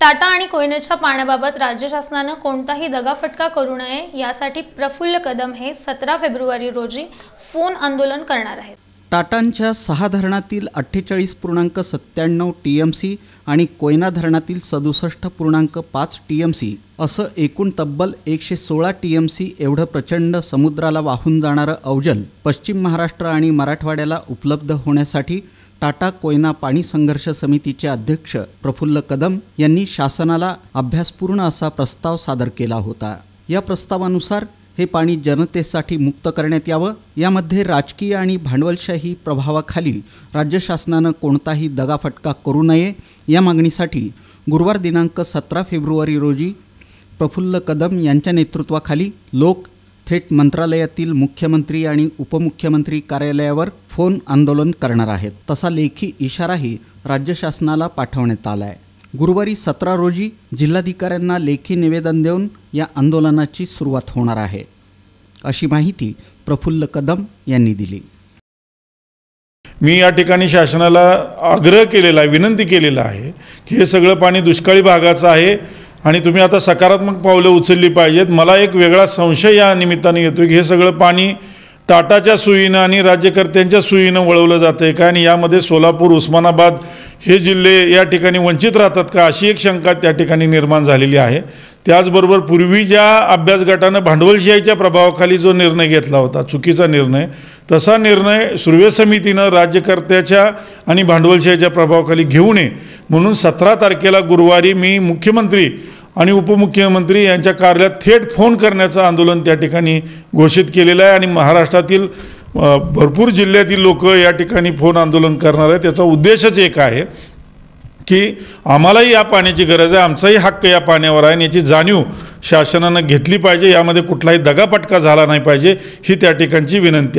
टाटा आणि कोयनेच्या पाण्याबाबत राज्य शासनानं कोणताही दगाफटका करू नये यासाठी प्रफुल्ल कदम हे सतरा फेब्रुवारी रोजी फोन आंदोलन करणार आहेत टाटांच्या सहा धरणातील अठ्ठेचाळीस पूर्णांक सत्त्याण्णव टी एम सी आणि कोयना धरणातील सदुसष्ट पूर्णांक पाच टी एम सी असं एकूण तब्बल एकशे सोळा टी एम सी एवढं प्रचंड समुद्राला वाहून जाणारं अवजल पश्चिम महाराष्ट्र आणि मराठवाड्याला उपलब्ध होण्यासाठी टाटा कोयना पाणी संघर्ष समितीचे अध्यक्ष प्रफुल्ल कदम यांनी शासनाला अभ्यासपूर्ण असा प्रस्ताव सादर केला होता या प्रस्तावानुसार हे पाणी जनतेसाठी मुक्त करण्यात यावं यामध्ये राजकीय आणि भांडवलशाही प्रभावाखाली राज्य शासनानं कोणताही दगाफटका करू नये या मागणीसाठी गुरुवार दिनांक सतरा फेब्रुवारी रोजी प्रफुल्ल कदम यांच्या नेतृत्वाखाली लोक थेट मंत्रालयातील मुख्यमंत्री आणि उपमुख्यमंत्री कार्यालयावर फोन आंदोलन करणार आहेत तसा लेखी इशाराही राज्य शासनाला पाठवण्यात आला गुरुवारी सतरा रोजी जिल्हाधिकाऱ्यांना लेखी निवेदन देऊन या आंदोलनाची सुरुवात होणार आहे अशी माहिती प्रफुल्ल कदम यांनी दिली मी या ठिकाणी शासनाला आग्रह केलेला आहे विनंती केलेला आहे की हे सगळं पाणी दुष्काळी भागाचं आहे आणि तुम्ही आता सकारात्मक पावलं उचलली पाहिजेत मला एक वेगळा संशय या निमित्ताने येतो की हे सगळं पाणी टाटाच्या सुईनं आणि राज्यकर्त्यांच्या सुईनं वळवलं जातं आहे का आणि यामध्ये सोलापूर उस्मानाबाद हे जिल्हे या ठिकाणी वंचित राहतात का अशी एक शंका त्या ठिकाणी निर्माण झालेली आहे त्याचबरोबर पूर्वी ज्या अभ्यास गटानं भांडवलशाहीच्या प्रभावाखाली जो निर्णय घेतला होता चुकीचा निर्णय तसा निर्णय सुर्वे समितीनं राज्यकर्त्याच्या आणि भांडवलशाहीच्या प्रभावाखाली घेऊ नये म्हणून सतरा तारखेला गुरुवारी मी मुख्यमंत्री आणि उपमुख्यमंत्री यांच्या कार्यालयात थेट फोन करण्याचं आंदोलन त्या ठिकाणी घोषित केलेलं आहे आणि महाराष्ट्रातील भरपूर जिल्ह्यातील लोक या ठिकाणी फोन आंदोलन करणार आहे त्याचा उद्देशच एक आहे की आम्हालाही या पाण्याची गरज आहे आमचाही हक्क या पाण्यावर आहे आणि याची जाणीव शासनानं घेतली पाहिजे यामध्ये कुठलाही दगापटका झाला नाही पाहिजे ही त्या ठिकाणची विनंती आहे